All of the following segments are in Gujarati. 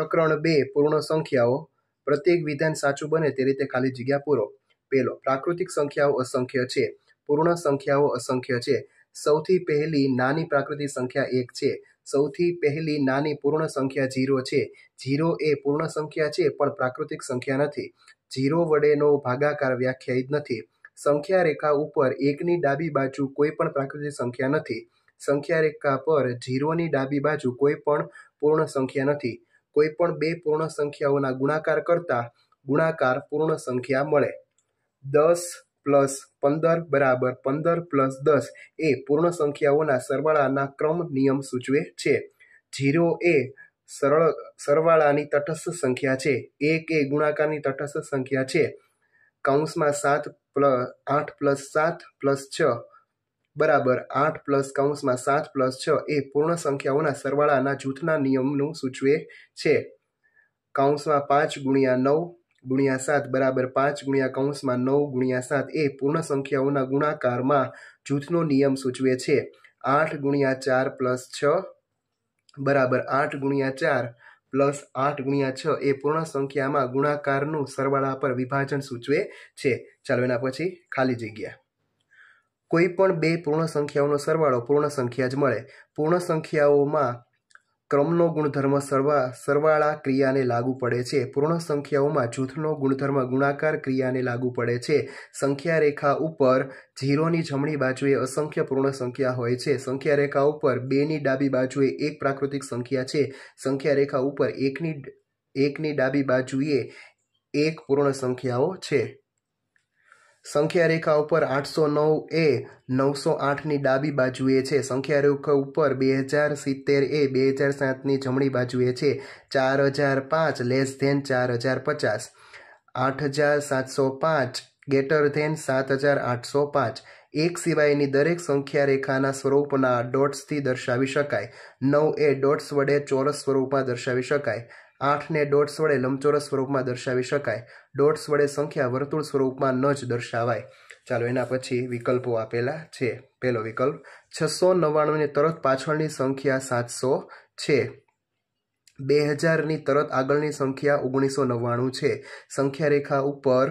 પ્રકરણ બે પૂર્ણ સંખ્યાઓ પ્રત્યેક વિધાન સાચું બને તે રીતે ખાલી જગ્યા પૂરો પેલો પ્રાકૃતિક સંખ્યાઓ અસંખ્ય છે પૂર્ણ સંખ્યાઓ અસંખ્ય છે સૌથી પહેલી નાની પ્રાકૃતિક સંખ્યા એક છે સૌથી પહેલી નાની પૂર્ણ સંખ્યા જીરો છે જીરો એ પૂર્ણ સંખ્યા છે પણ પ્રાકૃતિક સંખ્યા નથી જીરો વડેનો ભાગાકાર વ્યાખ્યાયિત નથી સંખ્યા રેખા ઉપર એકની ડાબી બાજુ કોઈ પણ પ્રાકૃતિક સંખ્યા નથી સંખ્યા રેખા પર જીરોની ડાબી બાજુ કોઈ પણ પૂર્ણ સંખ્યા નથી કોઈપણ બે પૂર્ણ સંખ્યાઓના ગુણાકાર કરતાં ગુણાકાર પૂર્ણ સંખ્યા મળે દસ પ્લસ પંદર બરાબર પંદર પ્લસ દસ એ પૂર્ણ સંખ્યાઓના સરવાળાના ક્રમ નિયમ સૂચવે છે જીરો એ સરળ સરવાળાની તટસ્થ સંખ્યા છે એક એ ગુણાકારની તટસ્થ સંખ્યા છે કૌંસમાં સાત પ્લસ આઠ પ્લસ સાત પ્લસ છ બરાબર આઠ પ્લસ કૌંસમાં સાત પ્લસ છ એ પૂર્ણ સંખ્યાઓના સરવાળાના જૂથના નિયમનું સૂચવે છે કૌંસમાં પાંચ ગુણ્યા નવ ગુણ્યા સાત બરાબર પાંચ ગુણ્યા કૌંસમાં નવ ગુણ્યા સાત એ પૂર્ણ સંખ્યાઓના ગુણાકારમાં જૂથનો નિયમ સૂચવે છે આઠ ગુણ્યા ચાર પ્લસ છ બરાબર આઠ ગુણ્યા ચાર પ્લસ આઠ ગુણ્યા છ એ પૂર્ણ સંખ્યામાં ગુણાકારનું સરવાળા પર વિભાજન સૂચવે છે ચાલો એના પછી ખાલી જગ્યા કોઈપણ બે પૂર્ણ સંખ્યાઓનો સરવાળો પૂર્ણ સંખ્યા જ મળે પૂર્ણ સંખ્યાઓમાં ક્રમનો ગુણધર્મ સરવા સરવાળા ક્રિયાને લાગુ પડે છે પૂર્ણ સંખ્યાઓમાં જૂથનો ગુણધર્મ ગુણાકાર ક્રિયાને લાગુ પડે છે સંખ્યા રેખા ઉપર ઝીરોની જમણી બાજુએ અસંખ્ય પૂર્ણ સંખ્યા હોય છે સંખ્યા રેખા ઉપર બેની ડાબી બાજુએ એક પ્રાકૃતિક સંખ્યા છે સંખ્યા રેખા ઉપર એકની એકની ડાબી બાજુએ એક પૂર્ણ સંખ્યાઓ છે સંખ્યા રેખા ઉપર આઠસો નવ એ નવસો આઠની ડાબી બાજુએ છે સંખ્યા રેખા ઉપર બે હજાર સિત્તેર એ બે હજાર સાતની જમણી બાજુએ છે ચાર હજાર પાંચ લેસ ધેન ચાર હજાર પચાસ આઠ હજાર સાતસો પાંચ ગેટર ધેન સાત હજાર આઠસો પાંચ એક સિવાયની દરેક સંખ્યા રેખાના સ્વરૂપના ડોટ્સથી દર્શાવી શકાય નવ એ ડોટ્સ વડે ચોરસ સ્વરૂપમાં દર્શાવી શકાય આઠને ડોટ્સ વડે લંબચોરસ સ્વરૂપમાં દર્શાવી શકાય ડોટ્સ વડે સંખ્યા વર્તુળ સ્વરૂપમાં ન જ દર્શાવાય ચાલો એના પછી વિકલ્પો આપેલા છે પહેલો વિકલ્પ છસો નવ્વાણુંની તરત પાછળની સંખ્યા સાતસો છે બે હજારની તરત આગળની સંખ્યા ઓગણીસો નવ્વાણું છે સંખ્યા રેખા ઉપર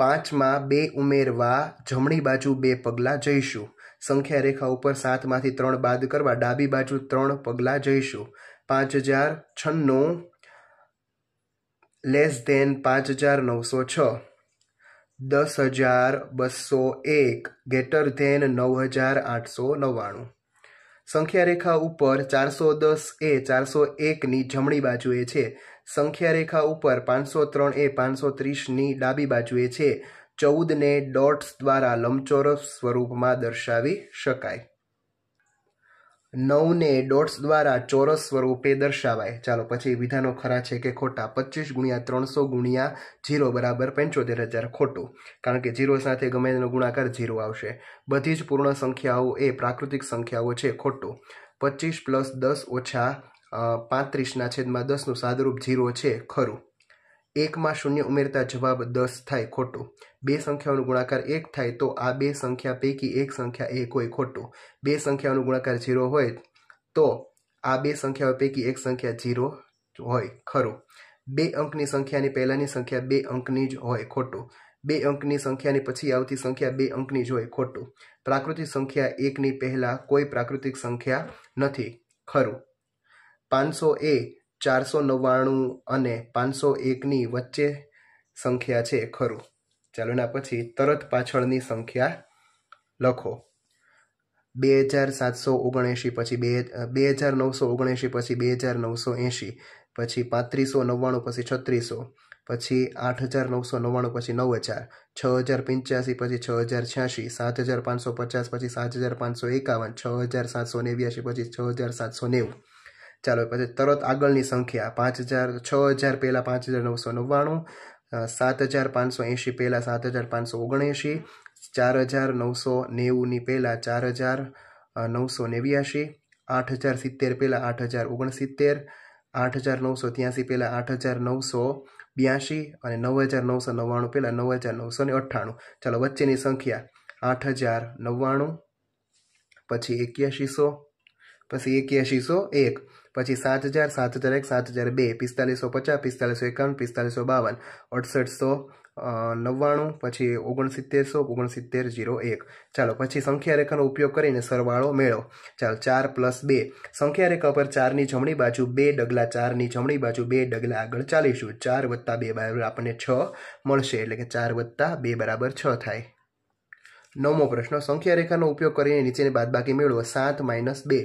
પાંચમાં બે ઉમેરવા જમણી બાજુ બે પગલાં જઈશું સંખ્યા રેખા ઉપર સાતમાંથી ત્રણ બાદ કરવા ડાબી બાજુ ત્રણ પગલાં જઈશું પાંચ હજાર છન્નું લેસ દેન પાંચ હજાર નવસો છ દસ હજાર બસો એક ગેટર ધેન નવ હજાર આઠસો નવ્વાણું સંખ્યા રેખા ઉપર ચારસો દસ એ ચારસો એકની જમણી બાજુએ છે સંખ્યા રેખા ઉપર પાંચસો ત્રણ એ પાંચસો ત્રીસની ડાબી બાજુએ છે ચૌદને ડોટ્સ દ્વારા લંબચોરસ સ્વરૂપમાં દર્શાવી શકાય નવને ડોટ્સ દ્વારા ચોરસ સ્વરૂપે દર્શાવાય ચાલો પછી વિધાનો ખરા છે કે ખોટા પચીસ ગુણ્યા ત્રણસો ગુણ્યા ઝીરો બરાબર પંચોતેર હજાર ખોટું કારણ કે ઝીરો સાથે ગમે તેનો ગુણાકાર ઝીરો આવશે બધી જ પૂર્ણ સંખ્યાઓ એ પ્રાકૃતિક સંખ્યાઓ છે ખોટું પચીસ પ્લસ દસ ઓછા પાંત્રીસના છેદમાં દસનું સાદરૂપ ઝીરો છે ખરું એકમાં શૂન્ય ઉમેરતા જવાબ દસ થાય ખોટો બે સંખ્યાઓનો ગુણાકાર એક થાય તો આ બે સંખ્યા પૈકી એક સંખ્યા એક હોય ખોટો બે સંખ્યાઓનો ગુણાકાર ઝીરો હોય તો આ બે સંખ્યાઓ પૈકી એક સંખ્યા ઝીરો હોય ખરો બે અંકની સંખ્યાની પહેલાંની સંખ્યા બે અંકની જ હોય ખોટો બે અંકની સંખ્યાની પછી આવતી સંખ્યા બે અંકની જ હોય ખોટો પ્રાકૃતિક સંખ્યા એકની પહેલાં કોઈ પ્રાકૃતિક સંખ્યા નથી ખરું પાંચસો એ ચારસો નવ્વાણું અને પાંચસો એકની વચ્ચે સંખ્યા છે ખરું ચાલો એના પછી તરત પાછળની સંખ્યા લખો બે હજાર સાતસો ઓગણએંશી પછી બે બે હજાર નવસો ઓગણએંશી પછી બે હજાર નવસો એંશી પછી પાંત્રીસો નવ્વાણું પછી છત્રીસો પછી આઠ હજાર નવસો નવ્વાણું પછી નવ હજાર છ હજાર પંચ્યાસી પછી છ હજાર છ્યાસી સાત હજાર પાંચસો પચાસ પછી સાત હજાર પાંચસો એકાવન છ હજાર સાતસો નેવ્યાસી પછી છ હજાર સાતસો નેવું ચાલો પછી તરત આગળની સંખ્યા પાંચ હજાર છ હજાર પહેલાં પાંચ હજાર નવસો નવ્વાણું સાત હજાર પાંચસો એંશી પહેલાં સાત હજાર પાંચસો ઓગણએંશી ચાર હજાર નવસો નેવુંની પહેલાં ચાર હજાર નવસો નેવ્યાશી આઠ હજાર સિત્તેર પહેલાં આઠ હજાર ઓગણસિત્તેર આઠ હજાર નવસો ત્યાંસી પહેલાં આઠ હજાર નવસો બ્યાસી અને નવ હજાર નવસો નવ્વાણું પહેલાં નવ હજાર નવસો ને અઠ્ઠાણું ચાલો વચ્ચેની સંખ્યા આઠ હજાર નવ્વાણું પછી એક્યાસીસો પછી એક્યાશીસો એક પછી સાત હજાર સાત હજાર એક સાત હજાર બે પિસ્તાલીસો પચાસ પિસ્તાલીસો એકાવન પિસ્તાલીસો બાવન અડસઠસો નવ્વાણું પછી ઓગણસિત્તેરસો ઓગણસિત્તેર જીરો એક ચાલો પછી સંખ્યા સંખ્યારેખાનો ઉપયોગ કરીને સરવાળો મેળો ચાલો ચાર પ્લસ બે સંખ્યારેખા પર ચારની જમણી બાજુ બે ડગલા ચારની જમણી બાજુ બે ડગલા આગળ ચાલીશું ચાર વત્તા બે બરાબર આપણને છ મળશે એટલે કે ચાર વત્તા બે બરાબર છ થાય નવમો પ્રશ્ન સંખ્યા રેખાનો ઉપયોગ કરીને નીચેની બાદબાકી મેળવો સાત માઇનસ બે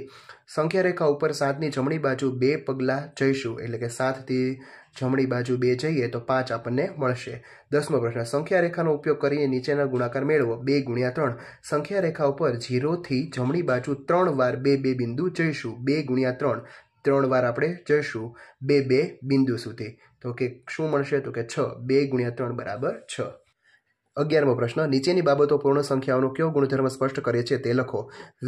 સંખ્યા રેખા ઉપર સાતની જમણી બાજુ બે પગલાં જઈશું એટલે કે સાતથી જમણી બાજુ બે જઈએ તો પાંચ આપણને મળશે દસમો પ્રશ્ન સંખ્યા રેખાનો ઉપયોગ કરીને નીચેના ગુણાકાર મેળવો બે ગુણ્યા ત્રણ સંખ્યા રેખા ઉપર ઝીરોથી જમણી બાજુ ત્રણ વાર બે બે બિંદુ જઈશું બે ગુણ્યા ત્રણ ત્રણ વાર આપણે જઈશું બે બે બિંદુ સુધી તો કે શું મળશે તો કે છ બે ગુણ્યા ત્રણ બરાબર છ અગિયારમો પ્રશ્ન નીચેની બાબતો પૂર્ણ સંખ્યાઓનો કયો ગુણધર્મ સ્પષ્ટ કરે છે તે લખો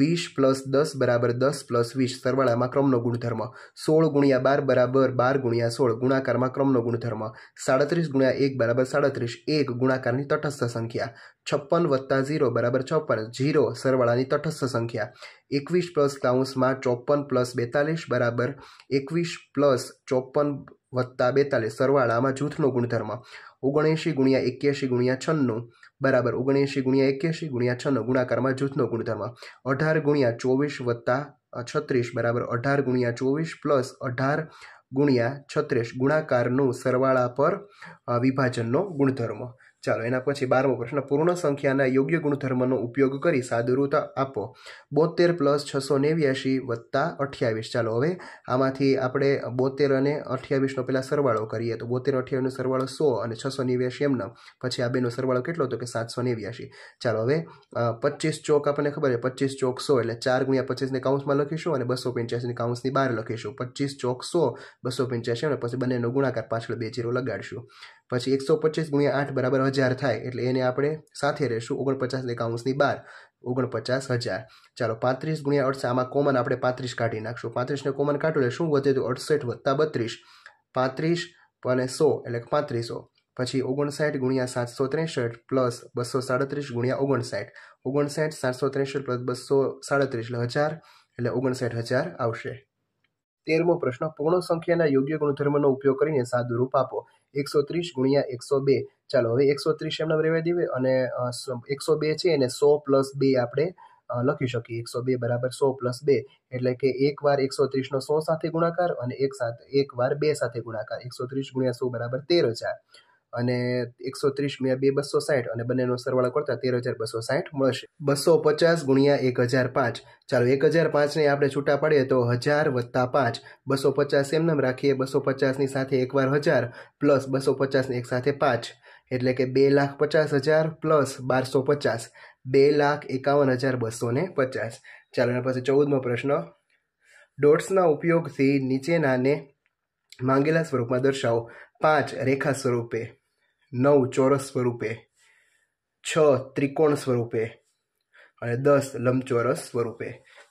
વીસ પ્લસ દસ બરાબર દસ પ્લસ વીસ સરવાળામાં ક્રમનો ગુણધર્મ સોળ ગુણ્યા બાર બરાબર બાર ગુણ્યા સોળ ગુણાકારમાં ક્રમનો ગુણધર્મ સાડત્રીસ ગુણ્યા એક બરાબર સાડત્રીસ એક ગુણાકારની તટસ્થ સંખ્યા છપ્પન વત્તા ઝીરો બરાબર છપ્પન ઝીરો સરવાળાની તટસ્થ સંખ્યા એકવીસ પ્લસ કાઉન્સમાં ચોપન પ્લસ બેતાલીસ બરાબર એકવીસ પ્લસ ચોપન વત્તા બેતાલીસ સરવાળામાં જૂથનો ગુણધર્મ ઓગણએંશી ગુણ્યા એક્યાસી ગુણ્યા છન્નું બરાબર ઓગણએંશી ગુણ્યા એક્યાસી ગુણ્યા છન્નું ગુણાકારમાં જૂથનો ગુણધર્મ અઢાર ગુણ્યા ચોવીસ વત્તા છત્રીસ બરાબર અઢાર ગુણ્યા ચોવીસ પ્લસ અઢાર ગુણ્યા છત્રીસ ગુણાકારનું સરવાળા પર વિભાજનનો ગુણધર્મ ચાલો એના પછી બારમો પ્રશ્ન પૂર્ણ સંખ્યાના યોગ્ય ગુણધર્મનો ઉપયોગ કરી સાદુરૂતા આપો બોતેર પ્લસ છસો નેવ્યાશી વત્તા અઠ્યાવીસ ચાલો હવે આમાંથી આપણે બોતેર અને અઠ્યાવીસનો પહેલાં સરવાળો કરીએ તો બોતેર અઠ્યાવીસનો સરવાળો સો અને છસો નેવ્યાશી એમનો પછી આ બેનો સરવાળો કેટલો હતો કે સાતસો નેવ્યાશી ચાલો હવે પચીસ ચોક આપણને ખબર છે પચીસ ચોક સો એટલે ચાર ગુણ્યા પચીસને કાઉન્સમાં લખીશું અને બસો પંચ્યાસીની કાઉન્સની બહાર લખીશું પચીસ ચોક સો બસો પંચ્યાસી અને પછી બંનેનો ગુણાકાર પાછળ બે જીરો લગાડશું પછી એકસો પચીસ ગુણ્યા આઠ બરાબર હજાર થાય એટલે એને આપણે સાથે રહેશું ઓગણપચાસ એકાઉન્સની બાર ઓગણપચાસ હજાર ચાલો પાંત્રીસ ગુણ્યા અડસઠ આમાં કોમન આપણે પાંત્રીસ કાઢી નાખશું પાંત્રીસને કોમન કાઢો એટલે શું વધે તો અડસઠ વત્તા બત્રીસ પાંત્રીસ અને સો એટલે પાંત્રીસો પછી ઓગણસાઠ ગુણ્યા સાતસો ત્રેસઠ પ્લસ બસો સાડત્રીસ ગુણ્યા ઓગણસાઠ ઓગણસાઠ સાતસો ત્રેસઠ પ્લસ બસો સાડત્રીસ એટલે હજાર એટલે ઓગણસાઠ હજાર આવશે તેરમો પ્રશ્ન પૂર્ણ સંખ્યાના યોગ્ય ગુણધર્મનો ઉપયોગ કરીને સાદુરૂપ આપો એકસો ત્રીસ ગુણ્યા એકસો બે ચાલો હવે એકસો ત્રીસ એમને રહેવા દેવી અને એકસો બે છે એને સો પ્લસ બે આપણે લખી શકીએ એકસો બે બરાબર સો પ્લસ બે એટલે કે એક વાર એકસો ત્રીસનો સો સાથે ગુણાકાર અને એક સાથે એક વાર બે સાથે ગુણાકાર એકસો ત્રીસ ગુણ્યા સો બરાબર તેર હજાર અને એકસો ત્રીસ ગુણ્યા બે બસો સાઠ અને બંનેનો સરવાળો કરતા તેર હજાર બસો સાઠ મળશે બસો પચાસ ગુણ્યા એક હજાર પાંચ ચાલો એક હજાર પાંચને આપણે છૂટા પાડીએ તો હજાર વત્તા પાંચ બસો પચાસ એમ નામ રાખીએ બસો પચાસની સાથે એકવાર હજાર પ્લસ બસો પચાસની એક સાથે પાંચ એટલે કે બે લાખ પચાસ હજાર પ્લસ બારસો પચાસ બે લાખ એકાવન હજાર બસો ને પચાસ ચાલો એના પાસે ચૌદમો પ્રશ્ન ડોટ્સના ઉપયોગથી નીચેનાને માંગેલા સ્વરૂપમાં દર્શાવો પાંચ રેખા સ્વરૂપે નવ ચોરસ સ્વરૂપે છ ત્રિકોણ સ્વરૂપે અને દસ લંબચોરસ સ્વરૂપે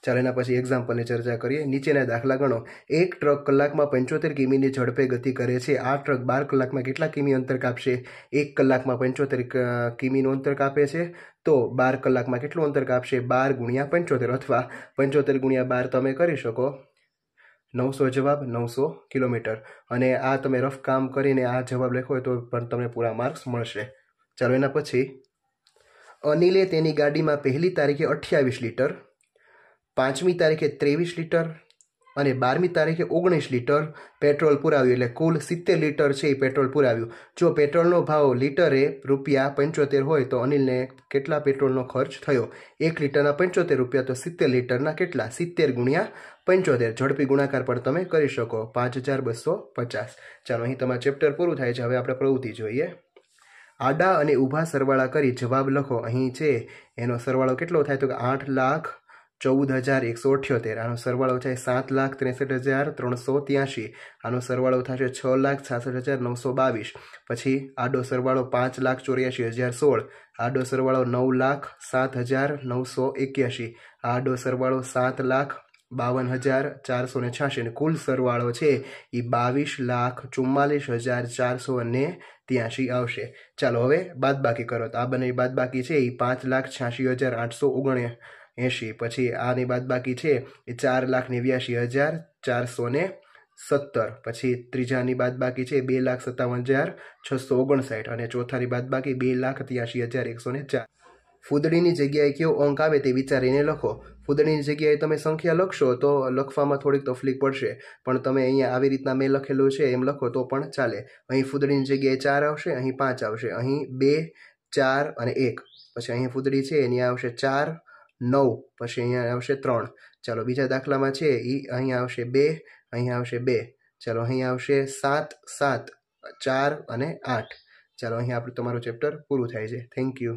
ચાલો એના પછી એક્ઝામ્પલની ચર્ચા કરીએ નીચેના દાખલા ગણો એક ટ્રક કલાકમાં પંચોતેર કિમીની ઝડપે ગતિ કરે છે આ ટ્રક બાર કલાકમાં કેટલા કિમી અંતર કાપશે એક કલાકમાં પંચોતેર કિમીનું અંતર કાપે છે તો બાર કલાકમાં કેટલું અંતર કાપશે બાર ગુણ્યા પંચોતેર અથવા પંચોતેર ગુણ્યા બાર તમે કરી શકો નવસો જવાબ નવસો કિલોમીટર અને આ તમે રફ કામ કરીને આ જવાબ લખો તો પણ તમને પૂરા માર્ક્સ મળશે ચાલો એના પછી અનિલે તેની ગાડીમાં પહેલી તારીખે અઠ્યાવીસ લીટર પાંચમી તારીખે ત્રેવીસ લીટર અને બારમી તારીખે ઓગણીસ લીટર પેટ્રોલ પુરાવ્યું એટલે કુલ સિત્તેર લીટર છે એ પેટ્રોલ પુરાવ્યું જો પેટ્રોલનો ભાવ લીટરે રૂપિયા પંચોતેર હોય તો અનિલને કેટલા પેટ્રોલનો ખર્ચ થયો એક લીટરના પંચોતેર રૂપિયા તો સિત્તેર લીટરના કેટલા સિત્તેર ગુણ્યા પંચોતેર ઝડપી ગુણાકાર પણ તમે કરી શકો પાંચ હજાર બસો પચાસ ચાલો અહીં તમારું ચેપ્ટર પૂરું થાય છે હવે આપણે પ્રવૃત્તિ જોઈએ આડા અને ઊભા સરવાળા કરી જવાબ લખો અહીં છે એનો સરવાળો કેટલો થાય તો કે આઠ લાખ ચૌદ હજાર એકસો અઠ્યોતેર આનો સરવાળો થાય સાત લાખ ત્રેસઠ હજાર ત્રણસો ત્યાંશી આનો સરવાળો થશે છ લાખ છાસઠ હજાર નવસો બાવીસ પછી આડો સરવાળો પાંચ લાખ ચોર્યાસી હજાર સોળ આડો સરવાળો નવ લાખ સાત હજાર નવસો એક્યાસી આડો સરવાળો સાત લાખ બાવન હજાર ચારસો ને છ્યાસી અને કુલ સરવાળો છે એ બાવીસ લાખ ચુમ્માલીસ હજાર ચારસો અને ત્યાંશી આવશે ચાલો હવે બાદબાકી કરો તો આ બંને બાદબાકી છે એ પાંચ લાખ છ્યાસી હજાર આઠસો ઓગણ એંશી પછી આની બાદબાકી છે એ ચાર લાખ નેવ્યાશી હજાર ચારસો ને સત્તર પછી ત્રીજાની બાદબાકી છે બે લાખ સત્તાવન હજાર છસો ઓગણસાઠ અને ચોથાની બાદબાકી બે લાખ ત્યાંશી હજાર એકસો ને ચાર ફૂદડીની જગ્યાએ કયો અંક આવે તે વિચારીને લખો ફૂદડીની જગ્યાએ તમે સંખ્યા લખશો તો લખવામાં થોડીક તકલીફ પડશે પણ તમે અહીંયા આવી રીતના મેં લખેલું છે એમ લખો તો પણ ચાલે અહીં ફૂદડીની જગ્યાએ ચાર આવશે અહીં પાંચ આવશે અહીં બે ચાર અને એક પછી અહીં ફૂદડી છે એની આવશે ચાર નવ પછી અહીંયા આવશે ત્રણ ચાલો બીજા દાખલામાં છે એ અહીંયા આવશે બે અહીંયા આવશે બે ચાલો અહીંયા આવશે સાત સાત ચાર અને આઠ ચાલો અહીંયા આપણું તમારું ચેપ્ટર પૂરું થાય છે થેન્ક યુ